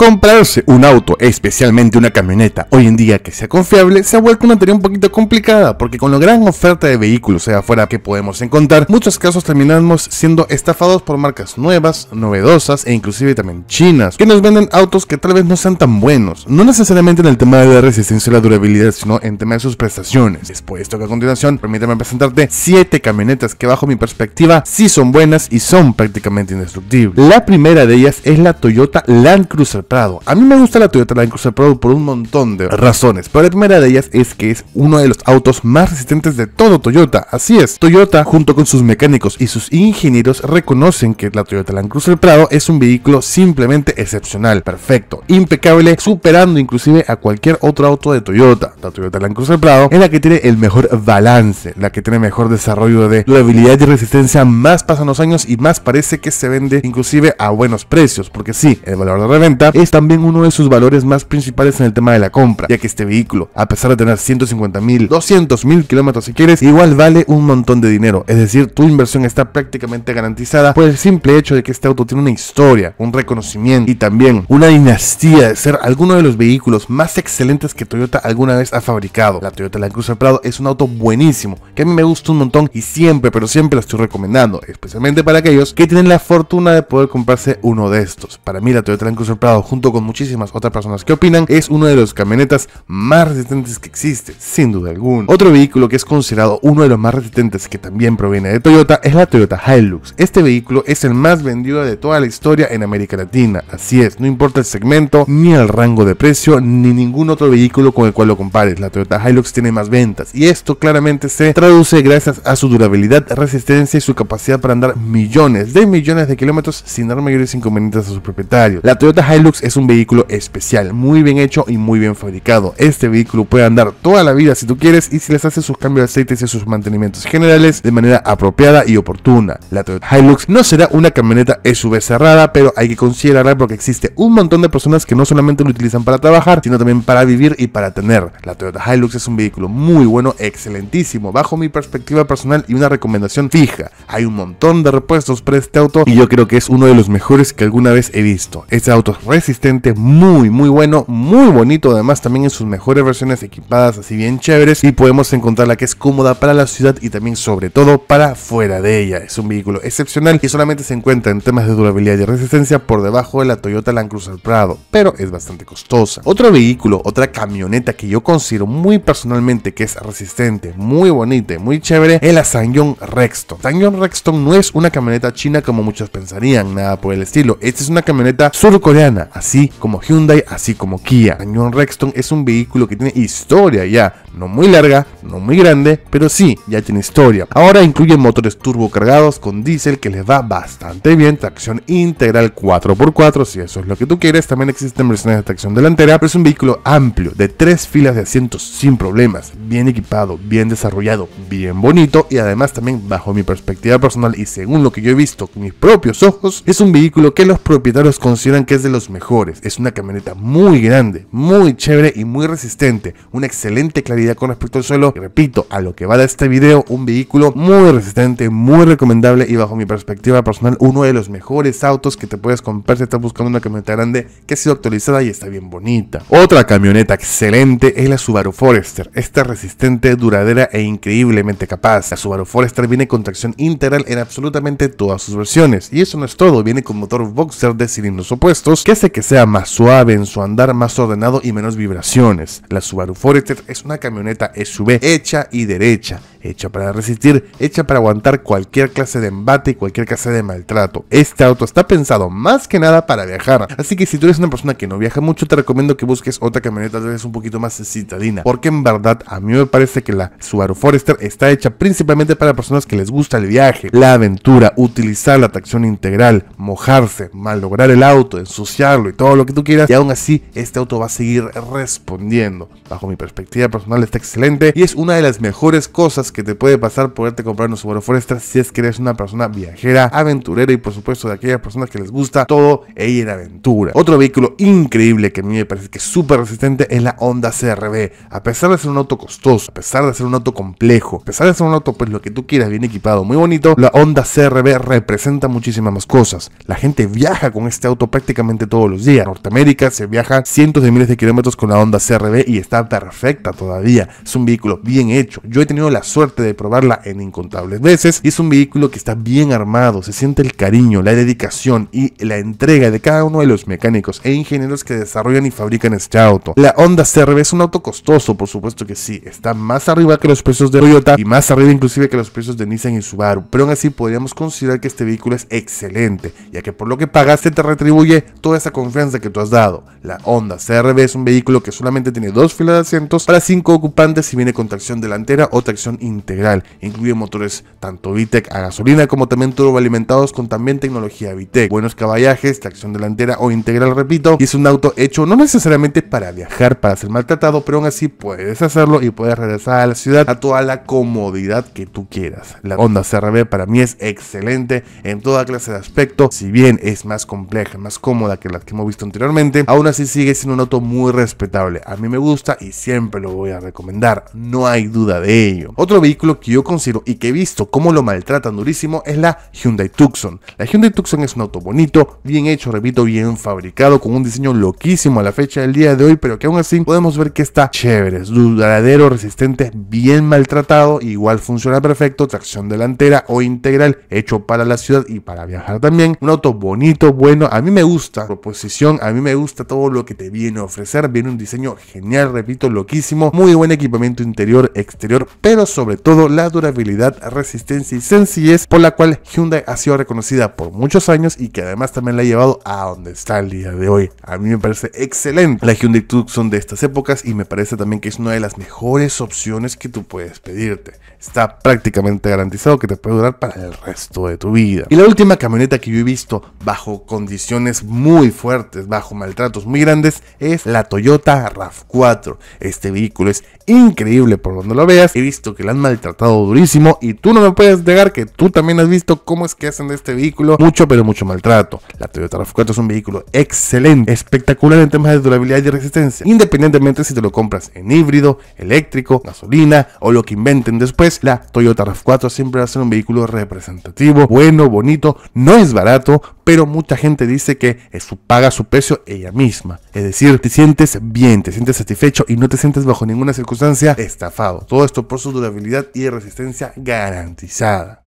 Comprarse un auto, especialmente una camioneta, hoy en día que sea confiable, se ha vuelto una tarea un poquito complicada, porque con la gran oferta de vehículos allá afuera que podemos encontrar, muchos casos terminamos siendo estafados por marcas nuevas, novedosas e inclusive también chinas, que nos venden autos que tal vez no sean tan buenos, no necesariamente en el tema de la resistencia y la durabilidad, sino en tema de sus prestaciones. Después esto a continuación, permítame presentarte 7 camionetas que bajo mi perspectiva sí son buenas y son prácticamente indestructibles. La primera de ellas es la Toyota Land Cruiser a mí me gusta la Toyota Land Cruiser Prado por un montón de razones, pero la primera de ellas es que es uno de los autos más resistentes de todo Toyota. Así es, Toyota junto con sus mecánicos y sus ingenieros reconocen que la Toyota Land Cruiser Prado es un vehículo simplemente excepcional, perfecto, impecable, superando inclusive a cualquier otro auto de Toyota. La Toyota Land Cruiser Prado es la que tiene el mejor balance, la que tiene mejor desarrollo de durabilidad y resistencia más pasan los años y más parece que se vende inclusive a buenos precios, porque sí, el valor de reventa es también uno de sus valores más principales en el tema de la compra, ya que este vehículo, a pesar de tener 150 mil, 200 mil kilómetros si quieres, igual vale un montón de dinero, es decir, tu inversión está prácticamente garantizada por el simple hecho de que este auto tiene una historia, un reconocimiento y también una dinastía de ser alguno de los vehículos más excelentes que Toyota alguna vez ha fabricado. La Toyota Land Cruiser Prado es un auto buenísimo, que a mí me gusta un montón y siempre, pero siempre la estoy recomendando, especialmente para aquellos que tienen la fortuna de poder comprarse uno de estos. Para mí la Toyota Land Cruiser Prado junto con muchísimas otras personas que opinan, es uno de los camionetas más resistentes que existe, sin duda alguna. Otro vehículo que es considerado uno de los más resistentes que también proviene de Toyota es la Toyota Hilux. Este vehículo es el más vendido de toda la historia en América Latina, así es, no importa el segmento, ni el rango de precio, ni ningún otro vehículo con el cual lo compares. La Toyota Hilux tiene más ventas y esto claramente se traduce gracias a su durabilidad, resistencia y su capacidad para andar millones de millones de kilómetros sin dar mayores inconvenientes a sus propietarios, La Toyota Hilux es un vehículo especial, muy bien hecho y muy bien fabricado. Este vehículo puede andar toda la vida si tú quieres y si les haces sus cambios de aceites y sus mantenimientos generales de manera apropiada y oportuna. La Toyota Hilux no será una camioneta SUV cerrada, pero hay que considerarla porque existe un montón de personas que no solamente lo utilizan para trabajar, sino también para vivir y para tener. La Toyota Hilux es un vehículo muy bueno, excelentísimo, bajo mi perspectiva personal y una recomendación fija. Hay un montón de repuestos para este auto y yo creo que es uno de los mejores que alguna vez he visto. Este auto es resistente, muy, muy bueno, muy bonito. Además, también en sus mejores versiones equipadas, así bien chéveres. Y podemos encontrar la que es cómoda para la ciudad y también, sobre todo, para fuera de ella. Es un vehículo excepcional y solamente se encuentra en temas de durabilidad y resistencia por debajo de la Toyota Land Cruiser Prado, pero es bastante costosa. Otro vehículo, otra camioneta que yo considero muy personalmente que es resistente, muy bonita, muy chévere, es la Sangyong Rexton. Sangyong Rexton no es una camioneta china como muchos pensarían, nada por el estilo. Esta es una camioneta surcoreana así como Hyundai, así como Kia. Cañón Rexton es un vehículo que tiene historia ya no muy larga, no muy grande, pero sí, ya tiene historia. Ahora incluye motores turbo cargados con diésel que les va bastante bien, tracción integral 4x4 si eso es lo que tú quieres. También existen versiones de tracción delantera, pero es un vehículo amplio, de tres filas de asientos sin problemas, bien equipado, bien desarrollado, bien bonito y además también bajo mi perspectiva personal y según lo que yo he visto con mis propios ojos, es un vehículo que los propietarios consideran que es de los mejores. Es una camioneta muy grande, muy chévere y muy resistente, una excelente claridad con respecto al suelo, repito, a lo que va de este video, un vehículo muy resistente, muy recomendable y bajo mi perspectiva personal, uno de los mejores autos que te puedes comprar si estás buscando una camioneta grande que ha sido actualizada y está bien bonita. Otra camioneta excelente es la Subaru Forester. Esta resistente, duradera e increíblemente capaz. La Subaru Forester viene con tracción integral en absolutamente todas sus versiones. Y eso no es todo, viene con motor boxer de cilindros opuestos que hace que sea más suave en su andar, más ordenado y menos vibraciones. La Subaru Forester es una camioneta camioneta vez hecha y derecha hecha para resistir, hecha para aguantar cualquier clase de embate y cualquier clase de maltrato. Este auto está pensado más que nada para viajar, así que si tú eres una persona que no viaja mucho, te recomiendo que busques otra camioneta tal vez un poquito más citadina, porque en verdad a mí me parece que la Subaru Forester está hecha principalmente para personas que les gusta el viaje, la aventura, utilizar la tracción integral, mojarse, malograr el auto, ensuciarlo y todo lo que tú quieras, y aún así este auto va a seguir respondiendo. Bajo mi perspectiva personal está excelente y es una de las mejores cosas que te puede pasar poderte comprar Un Subaru Forester si es que eres una persona viajera, aventurera y por supuesto de aquellas personas que les gusta todo e ir a aventura. Otro vehículo increíble que a mí me parece que es súper resistente es la Honda CRB. A pesar de ser un auto costoso, a pesar de ser un auto complejo, a pesar de ser un auto pues lo que tú quieras bien equipado, muy bonito, la Honda CRB representa muchísimas más cosas. La gente viaja con este auto prácticamente todos los días. Norteamérica se viaja cientos de miles de kilómetros con la Honda CRB y está perfecta todavía. Es un vehículo bien hecho. Yo he tenido la suerte de probarla en incontables veces es un vehículo que está bien armado, se siente el cariño, la dedicación y la entrega de cada uno de los mecánicos e ingenieros que desarrollan y fabrican este auto. La Honda crb es un auto costoso, por supuesto que sí, está más arriba que los precios de Toyota y más arriba inclusive que los precios de Nissan y Subaru, pero aún así podríamos considerar que este vehículo es excelente, ya que por lo que pagaste te retribuye toda esa confianza que tú has dado. La Honda crb es un vehículo que solamente tiene dos filas de asientos para cinco ocupantes y viene con tracción delantera o tracción interna integral. Incluye motores tanto VTEC a gasolina como también turboalimentados con también tecnología VTEC. Buenos caballajes, tracción delantera o integral, repito. Y es un auto hecho no necesariamente para viajar, para ser maltratado, pero aún así puedes hacerlo y puedes regresar a la ciudad a toda la comodidad que tú quieras. La Honda CRB para mí es excelente en toda clase de aspecto. Si bien es más compleja, más cómoda que las que hemos visto anteriormente, aún así sigue siendo un auto muy respetable. A mí me gusta y siempre lo voy a recomendar. No hay duda de ello. Otro vehículo que yo considero y que he visto cómo lo maltratan durísimo es la Hyundai Tucson. La Hyundai Tucson es un auto bonito, bien hecho, repito, bien fabricado, con un diseño loquísimo a la fecha del día de hoy, pero que aún así podemos ver que está chévere, es duradero, resistente, bien maltratado, igual funciona perfecto, tracción delantera o integral, hecho para la ciudad y para viajar también. Un auto bonito, bueno, a mí me gusta, proposición, a mí me gusta todo lo que te viene a ofrecer, viene un diseño genial, repito, loquísimo, muy buen equipamiento interior, exterior, pero sobre sobre todo la durabilidad, resistencia y sencillez por la cual Hyundai ha sido reconocida por muchos años y que además también la ha llevado a donde está el día de hoy. A mí me parece excelente la Hyundai Tucson de estas épocas y me parece también que es una de las mejores opciones que tú puedes pedirte. Está prácticamente garantizado que te puede durar para el resto de tu vida. Y la última camioneta que yo he visto bajo condiciones muy fuertes, bajo maltratos muy grandes, es la Toyota RAV4. Este vehículo es increíble por donde lo veas. He visto que la han maltratado durísimo y tú no me puedes negar que tú también has visto cómo es que hacen de este vehículo mucho pero mucho maltrato. La Toyota RAV4 es un vehículo excelente, espectacular en temas de durabilidad y resistencia, independientemente si te lo compras en híbrido, eléctrico, gasolina o lo que inventen después, la Toyota RAV4 siempre va a ser un vehículo representativo, bueno, bonito, no es barato, pero mucha gente dice que su paga su precio ella misma. Es decir, te sientes bien, te sientes satisfecho y no te sientes bajo ninguna circunstancia estafado. Todo esto por su durabilidad y resistencia garantizada.